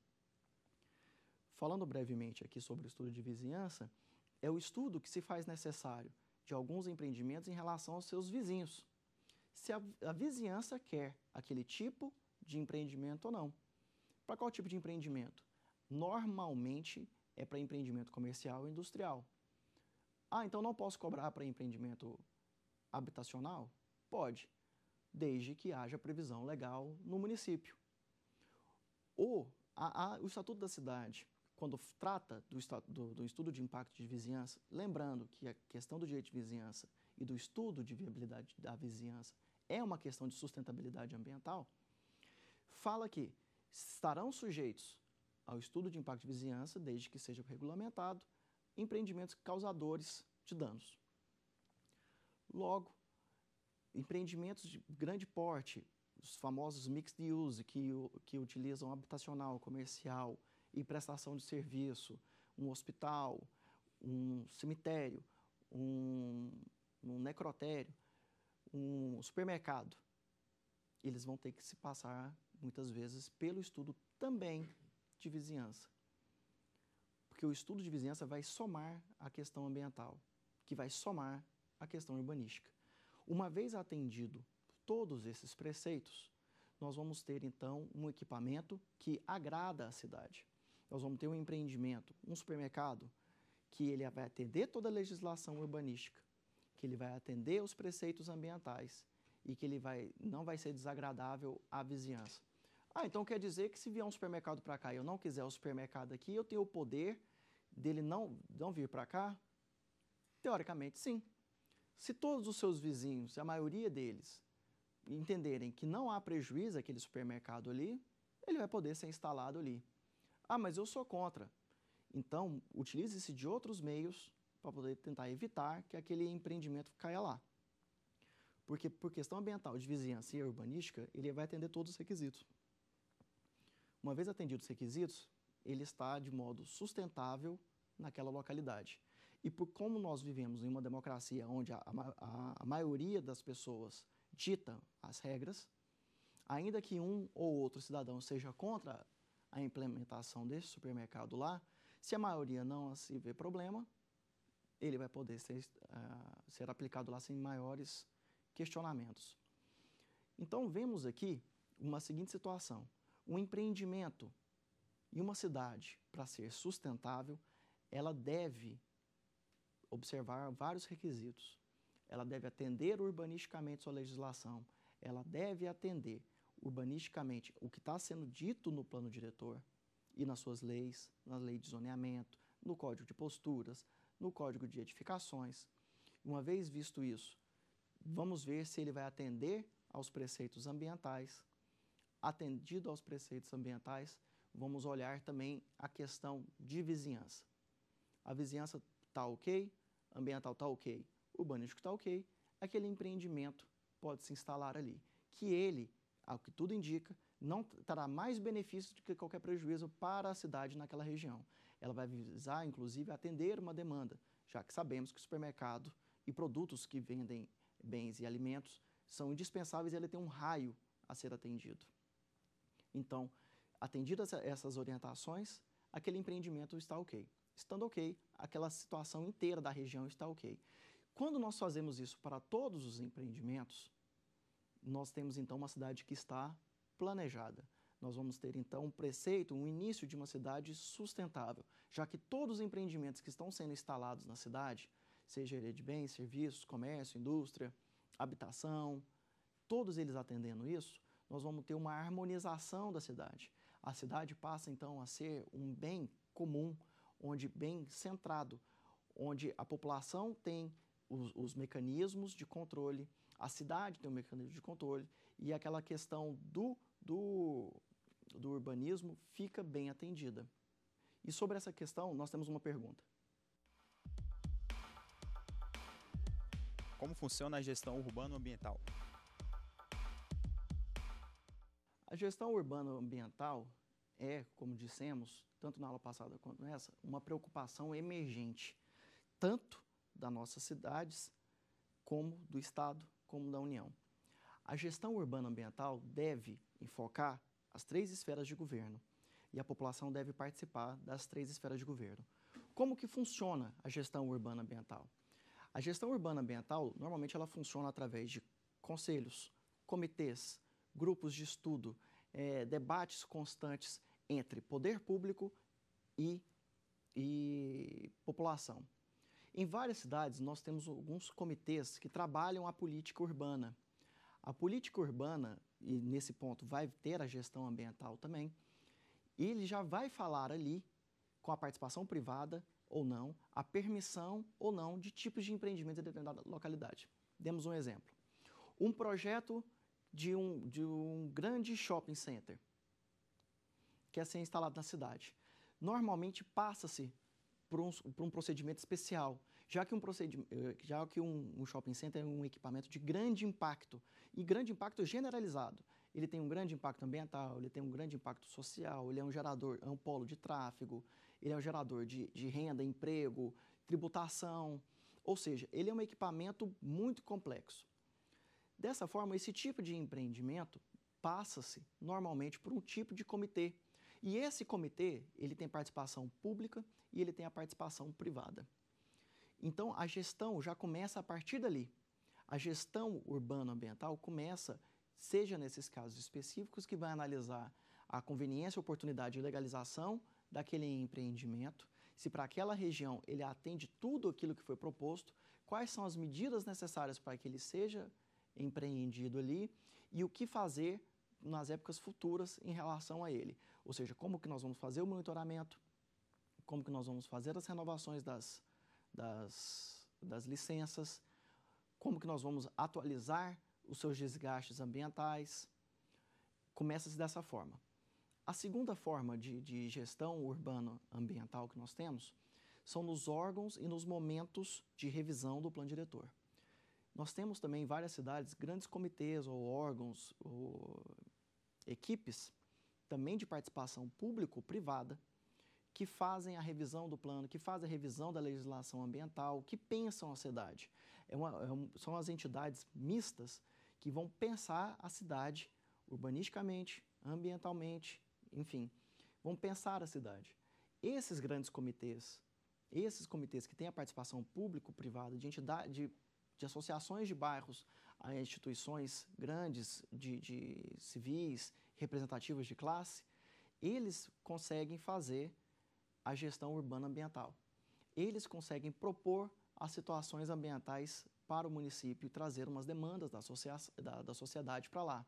Falando brevemente aqui sobre o estudo de vizinhança, é o estudo que se faz necessário de alguns empreendimentos em relação aos seus vizinhos. Se a, a vizinhança quer aquele tipo de empreendimento ou não. Para qual tipo de empreendimento? Normalmente é para empreendimento comercial ou industrial. Ah, então não posso cobrar para empreendimento habitacional? Pode, desde que haja previsão legal no município. Ou a, a, o Estatuto da Cidade, quando trata do, do, do, estudo de impacto de vizinhança, lembrando que a questão do direito de vizinhança e do estudo de viabilidade da vizinhança é uma questão de sustentabilidade ambiental, fala que estarão sujeitos ao estudo de impacto de vizinhança, desde que seja regulamentado, empreendimentos causadores de danos. Logo, empreendimentos de grande porte, os famosos mixed use, que, que utilizam habitacional, comercial e prestação de serviço, um hospital, um cemitério, um, um necrotério, um supermercado, eles vão ter que se passar, muitas vezes, pelo estudo também de vizinhança. Porque o estudo de vizinhança vai somar a questão ambiental, que vai somar a questão urbanística. Uma vez atendido todos esses preceitos, nós vamos ter então um equipamento que agrada a cidade. Nós vamos ter um empreendimento, um supermercado, que ele vai atender toda a legislação urbanística, que ele vai atender os preceitos ambientais e que ele vai, não vai ser desagradável à vizinhança. Ah, então quer dizer que se vier um supermercado para cá e eu não quiser o supermercado aqui, eu tenho o poder dele não, não vir para cá? Teoricamente, sim. Se todos os seus vizinhos, a maioria deles, entenderem que não há prejuízo àquele supermercado ali, ele vai poder ser instalado ali. Ah, mas eu sou contra. Então, utilize-se de outros meios para poder tentar evitar que aquele empreendimento caia lá. Porque, por questão ambiental, de vizinhança e urbanística, ele vai atender todos os requisitos. Uma vez atendidos os requisitos, ele está de modo sustentável naquela localidade. E por como nós vivemos em uma democracia onde a, a, a, maioria das pessoas dita as regras, ainda que um ou outro cidadão seja contra a implementação desse supermercado lá, se a maioria não se vê problema, ele vai poder ser, uh, ser aplicado lá sem maiores questionamentos. Então, vemos aqui uma seguinte situação. Um empreendimento e uma cidade, para ser sustentável, ela deve observar vários requisitos. Ela deve atender urbanisticamente sua legislação, ela deve atender urbanisticamente o que está sendo dito no plano diretor e nas suas leis, na lei de zoneamento, no código de posturas, no código de edificações. Uma vez visto isso, vamos ver se ele vai atender aos preceitos ambientais, atendido aos preceitos ambientais, vamos olhar também a questão de vizinhança. A vizinhança está ok, ambiental está ok, urbanístico está ok, aquele empreendimento pode se instalar ali, que ele, ao que tudo indica, não trará mais benefícios do que qualquer prejuízo para a cidade naquela região. Ela vai visar, inclusive, atender uma demanda, já que sabemos que o supermercado e produtos que vendem bens e alimentos são indispensáveis e ele tem um raio a ser atendido. Então, atendidas essas orientações, aquele empreendimento está ok. Estando ok, aquela situação inteira da região está ok. Quando nós fazemos isso para todos os empreendimentos, nós temos então uma cidade que está planejada. Nós vamos ter então um preceito, um início de uma cidade sustentável, já que todos os empreendimentos que estão sendo instalados na cidade, seja ele de bens, serviços, comércio, indústria, habitação, todos eles atendendo isso, nós vamos ter uma harmonização da cidade. A cidade passa então a ser um bem comum, onde bem centrado, onde a população tem os, os, mecanismos de controle, a cidade tem um mecanismo de controle e aquela questão do, do, do urbanismo fica bem atendida. E sobre essa questão, nós temos uma pergunta. Como funciona a gestão urbano-ambiental? A gestão urbana ambiental é, como dissemos, tanto na aula passada quanto nessa, uma preocupação emergente, tanto das nossas cidades, como do Estado, como da União. A gestão urbana ambiental deve enfocar as três esferas de governo e a população deve participar das três esferas de governo. Como que funciona a gestão urbana ambiental? A gestão urbana ambiental, normalmente, ela funciona através de conselhos, comitês, grupos de estudo, é, debates constantes entre poder público e, e população. Em várias cidades, nós temos alguns comitês que trabalham a política urbana. A política urbana, e nesse ponto vai ter a gestão ambiental também, ele já vai falar ali, com a participação privada ou não, a permissão ou não de tipos de empreendimento em determinada localidade. Demos um exemplo. Um projeto de um, de um grande shopping center que é ser instalado na cidade. Normalmente passa-se por um, por um procedimento especial, já que um, eh, já que um, um shopping center é um equipamento de grande impacto, e grande impacto generalizado. Ele tem um grande impacto ambiental, ele tem um grande impacto social, ele é um gerador, é um polo de tráfego, ele é um gerador de, de renda, emprego, tributação. Ou seja, ele é um equipamento muito complexo. Dessa forma, esse tipo de empreendimento passa-se normalmente por um tipo de comitê. E esse comitê, ele tem participação pública e ele tem a participação privada. Então, a gestão já começa a partir dali. A gestão urbano-ambiental começa, seja nesses casos específicos, que vai analisar a conveniência, oportunidade e legalização daquele empreendimento, se para aquela região ele atende tudo aquilo que foi proposto, quais são as medidas necessárias para que ele seja empreendido ali e o que fazer nas épocas futuras em relação a ele. Ou seja, como que nós vamos fazer o monitoramento, como que nós vamos fazer as renovações das, das, das licenças, como que nós vamos atualizar os seus desgastes ambientais. Começa-se dessa forma. A segunda forma de, de gestão urbana ambiental que nós temos são nos órgãos e nos momentos de revisão do plano diretor. Nós temos também em várias cidades grandes comitês ou órgãos ou equipes também de participação público-privada que fazem a revisão do plano, que fazem a revisão da legislação ambiental, que pensam a cidade. É uma, é um, são as entidades mistas que vão pensar a cidade urbanisticamente, ambientalmente, enfim, vão pensar a cidade. Esses grandes comitês, esses comitês que têm a participação público-privada de entidade, de de associações de bairros a instituições grandes de, de civis, representativas de classe, eles conseguem fazer a gestão urbana ambiental. Eles conseguem propor as situações ambientais para o município e trazer umas demandas da, da, da sociedade para lá,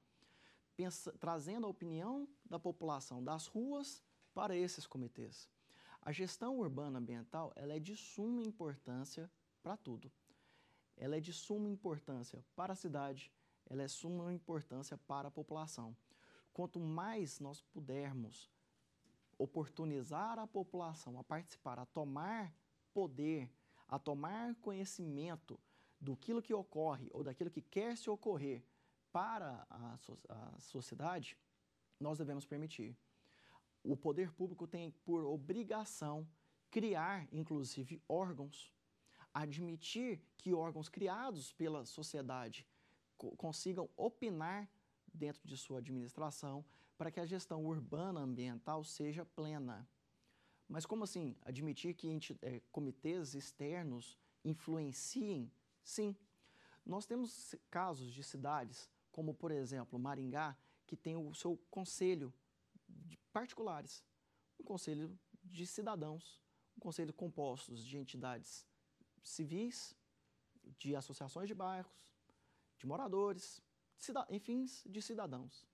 Pensa, trazendo a opinião da população das ruas para esses comitês. A gestão urbana ambiental ela é de suma importância para tudo ela é de suma importância para a cidade, ela é de suma importância para a população. Quanto mais nós pudermos oportunizar a população a participar, a tomar poder, a tomar conhecimento do que ocorre ou daquilo que quer se ocorrer para a, so a sociedade, nós devemos permitir. O poder público tem por obrigação criar, inclusive, órgãos admitir que órgãos criados pela sociedade consigam opinar dentro de sua administração para que a gestão urbana ambiental seja plena. Mas como assim admitir que é, comitês externos influenciem? Sim. Nós temos casos de cidades, como por exemplo Maringá, que tem o seu conselho de particulares, um conselho de cidadãos, um conselho composto de entidades civis, de associações de bairros, de moradores, de enfim, de cidadãos.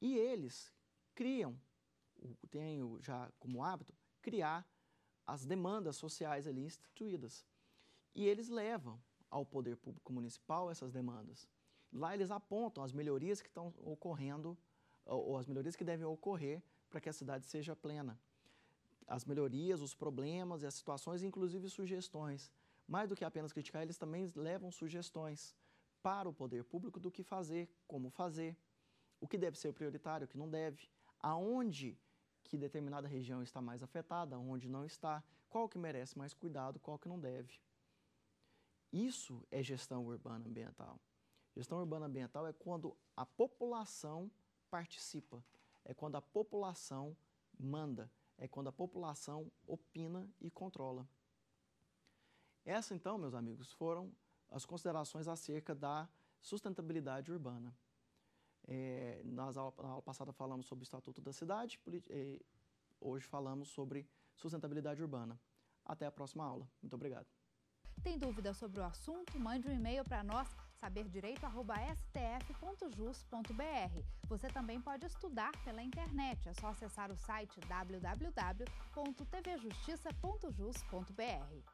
E eles criam, tenho já como hábito, criar as demandas sociais ali instituídas. E eles levam ao poder público municipal essas demandas. Lá eles apontam as melhorias que estão ocorrendo ou as melhorias que devem ocorrer para que a cidade seja plena as melhorias, os problemas e as situações, inclusive sugestões. Mais do que apenas criticar, eles também levam sugestões para o poder público do que fazer, como fazer, o que deve ser prioritário, o que não deve, aonde que determinada região está mais afetada, onde não está, qual que merece mais cuidado, qual que não deve. Isso é gestão urbana ambiental. Gestão urbana ambiental é quando a população participa, é quando a população manda, é quando a população opina e controla. Essas, então, meus amigos, foram as considerações acerca da sustentabilidade urbana. É, nas aula, na aula passada falamos sobre o Estatuto da Cidade, é, hoje falamos sobre sustentabilidade urbana. Até a próxima aula. Muito obrigado. Tem dúvida sobre o assunto? Mande um e-mail para nós saberdireito.stf.jus.br. Você também pode estudar pela internet, é só acessar o site www.tvjustiça.jus.br.